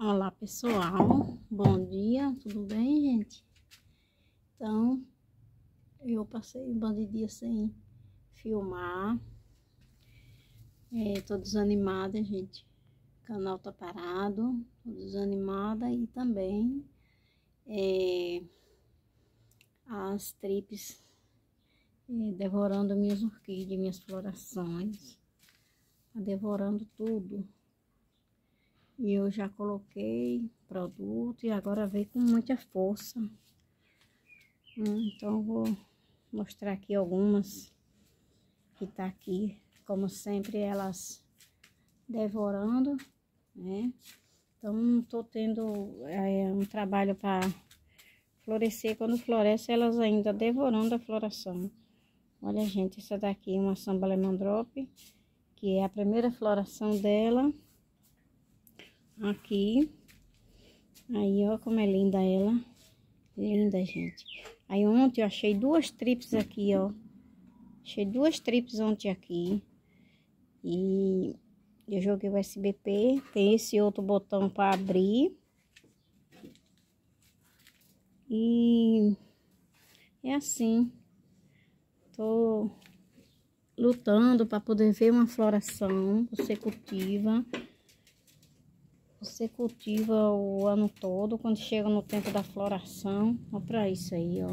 Olá pessoal, bom dia, tudo bem gente? Então, eu passei um bando de dia sem filmar, é, tô desanimada gente, o canal tá parado, tô desanimada e também é, as tripes é, devorando minhas orquídeas, minhas florações, tá devorando tudo e eu já coloquei produto e agora veio com muita força. Hum, então vou mostrar aqui algumas que tá aqui, como sempre elas devorando, né? Então não tô tendo é, um trabalho para florescer, quando floresce elas ainda devorando a floração. Olha gente, essa daqui é uma samba lemon drop, que é a primeira floração dela aqui. Aí, ó como é linda ela. Linda, gente. Aí ontem eu achei duas trips aqui, ó. Achei duas trips ontem aqui. E eu joguei o SBP. Tem esse outro botão para abrir. E é assim. Tô lutando para poder ver uma floração. Você cultiva. Você cultiva o ano todo, quando chega no tempo da floração, ó pra isso aí, ó.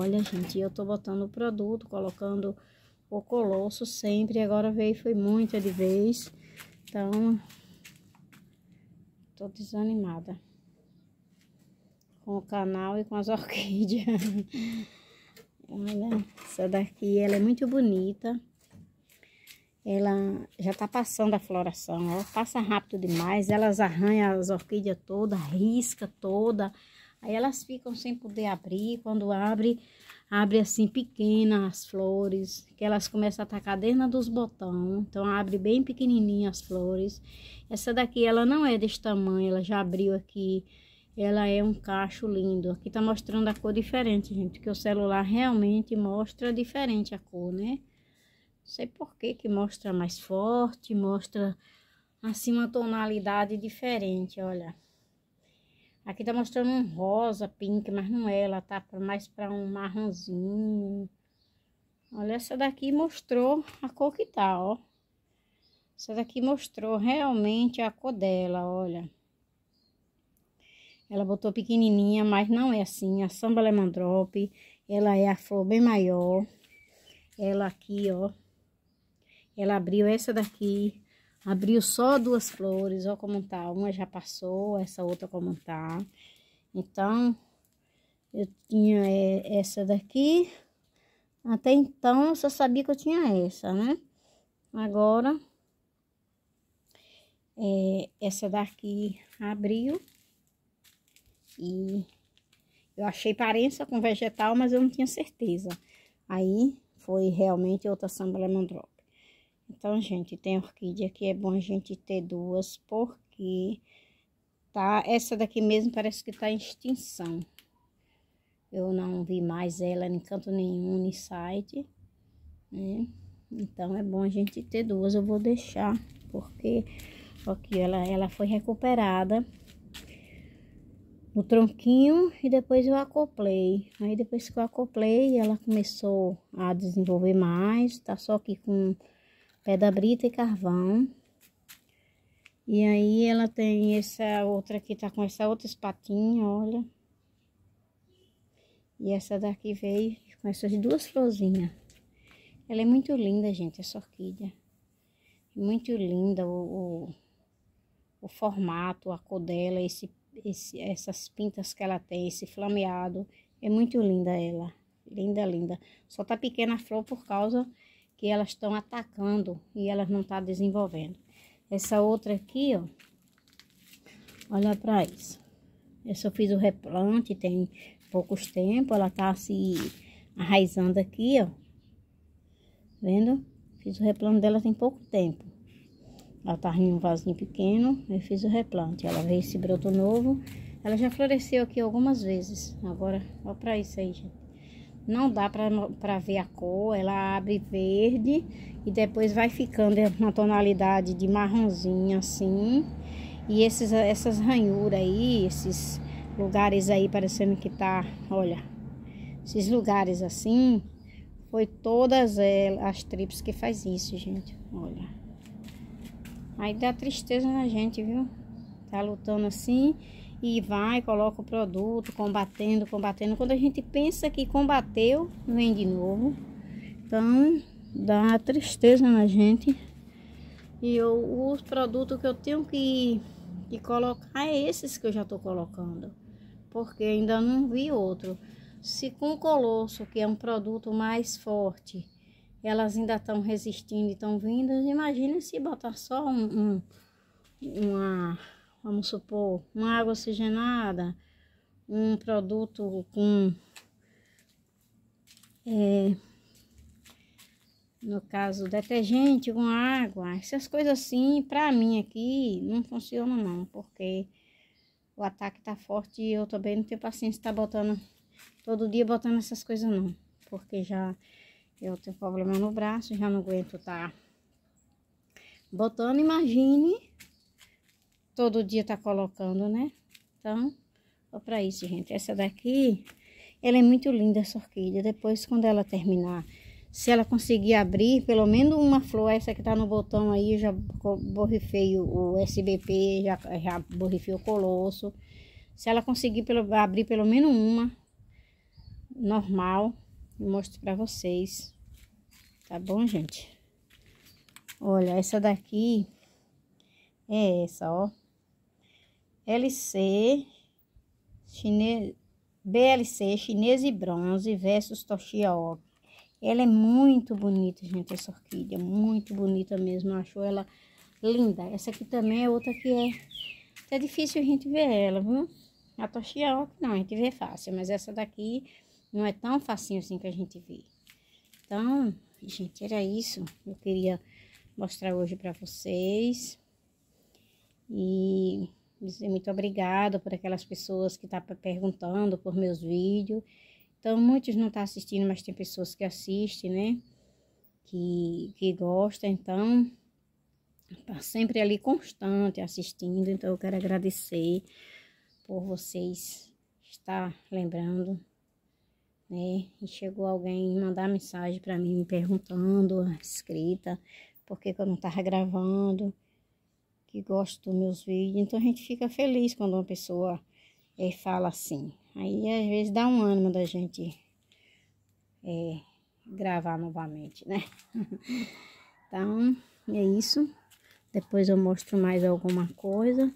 Olha, gente, eu tô botando o produto, colocando o colosso sempre, agora veio foi muita de vez, então, tô desanimada com o canal e com as orquídeas. Olha, essa daqui, ela é muito bonita ela já tá passando a floração, ó, passa rápido demais, elas arranham as orquídeas toda, risca toda, aí elas ficam sem poder abrir, quando abre, abre assim pequena as flores, que elas começam a atacar dentro dos botões, então abre bem pequenininha as flores, essa daqui ela não é desse tamanho, ela já abriu aqui, ela é um cacho lindo, aqui tá mostrando a cor diferente, gente, que o celular realmente mostra diferente a cor, né? sei por que que mostra mais forte, mostra assim uma tonalidade diferente, olha. Aqui tá mostrando um rosa, pink, mas não é, ela tá mais para um marronzinho. Olha, essa daqui mostrou a cor que tá, ó. Essa daqui mostrou realmente a cor dela, olha. Ela botou pequenininha, mas não é assim. A samba lemon drop, ela é a flor bem maior. Ela aqui, ó, ela abriu essa daqui, abriu só duas flores, ó como tá. Uma já passou, essa outra como tá. Então, eu tinha é, essa daqui. Até então, eu só sabia que eu tinha essa, né? Agora, é, essa daqui abriu. E eu achei parença com vegetal, mas eu não tinha certeza. Aí, foi realmente outra samba lemandrosa. Então, gente, tem orquídea que é bom a gente ter duas, porque tá, essa daqui mesmo parece que tá em extinção. Eu não vi mais ela em canto nenhum, no site, né? Então, é bom a gente ter duas, eu vou deixar, porque aqui ela, ela foi recuperada o tronquinho e depois eu acoplei. Aí depois que eu acoplei, ela começou a desenvolver mais, tá só aqui com pedra é brita e carvão. E aí ela tem essa outra aqui, tá com essa outra espatinha, olha. E essa daqui veio com essas duas florzinhas. Ela é muito linda, gente, essa orquídea. Muito linda o, o, o formato, a cor dela, esse, esse, essas pintas que ela tem, esse flameado. É muito linda ela. Linda, linda. Só tá pequena a flor por causa que elas estão atacando e elas não estão tá desenvolvendo. Essa outra aqui, ó, olha para isso. Eu só fiz o replante, tem poucos tempos, ela tá se arraizando aqui, ó. Vendo? Fiz o replante dela tem pouco tempo. Ela tá em um vasinho pequeno, eu fiz o replante. Ela veio esse broto novo. Ela já floresceu aqui algumas vezes. Agora, ó pra isso aí, gente. Não dá para ver a cor, ela abre verde e depois vai ficando na tonalidade de marronzinho assim. E esses, essas ranhuras aí, esses lugares aí parecendo que tá, olha, esses lugares assim, foi todas é, as trips que faz isso, gente, olha. Aí dá tristeza na gente, viu? Tá lutando assim e vai, coloca o produto, combatendo, combatendo. Quando a gente pensa que combateu, vem de novo. Então, dá uma tristeza na gente. E eu, os produtos que eu tenho que, que colocar é esses que eu já estou colocando. Porque ainda não vi outro. Se com colosso, que é um produto mais forte, elas ainda estão resistindo e estão vindo, imagina se botar só um, um uma vamos supor, uma água oxigenada, um produto com, é, no caso, detergente com água, essas coisas assim, para mim aqui, não funciona não, porque o ataque tá forte e eu também não tenho paciência de tá botando, todo dia botando essas coisas não, porque já eu tenho problema no braço, já não aguento tá botando, imagine todo dia tá colocando, né? Então, ó pra isso, gente. Essa daqui, ela é muito linda, essa orquídea. Depois, quando ela terminar, se ela conseguir abrir pelo menos uma flor, essa que tá no botão aí, já borrifei o SBP, já, já borrifei o colosso. Se ela conseguir pelo, abrir pelo menos uma, normal, mostro pra vocês. Tá bom, gente? Olha, essa daqui é essa, ó. LC, chinês, BLC, chinês e bronze versus Toshioki. Ela é muito bonita, gente, essa orquídea. Muito bonita mesmo. Achou acho ela linda. Essa aqui também é outra que é... É difícil a gente ver ela, viu? A Toshioki não, a gente vê fácil. Mas essa daqui não é tão facinho assim que a gente vê. Então, gente, era isso. que Eu queria mostrar hoje pra vocês. E dizer muito obrigada por aquelas pessoas que estão tá perguntando por meus vídeos. Então, muitos não estão tá assistindo, mas tem pessoas que assistem, né? Que, que gostam, então, tá sempre ali constante assistindo. Então, eu quero agradecer por vocês estar lembrando, né? E chegou alguém mandar mensagem para mim me perguntando, escrita, por que, que eu não estava gravando que gostam dos meus vídeos. Então a gente fica feliz quando uma pessoa é, fala assim. Aí às vezes dá um ânimo da gente é, gravar novamente, né? então é isso. Depois eu mostro mais alguma coisa.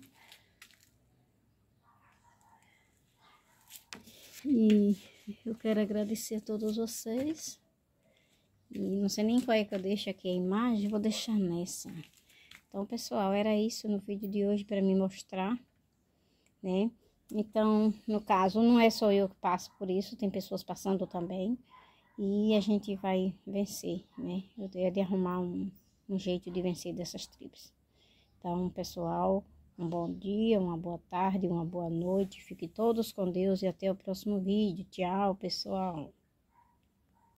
E eu quero agradecer a todos vocês. E não sei nem qual é que eu deixo aqui a imagem, vou deixar nessa. Então, pessoal, era isso no vídeo de hoje para me mostrar, né? Então, no caso, não é só eu que passo por isso, tem pessoas passando também. E a gente vai vencer, né? Eu tenho de arrumar um, um jeito de vencer dessas tribos. Então, pessoal, um bom dia, uma boa tarde, uma boa noite. Fiquem todos com Deus e até o próximo vídeo. Tchau, pessoal.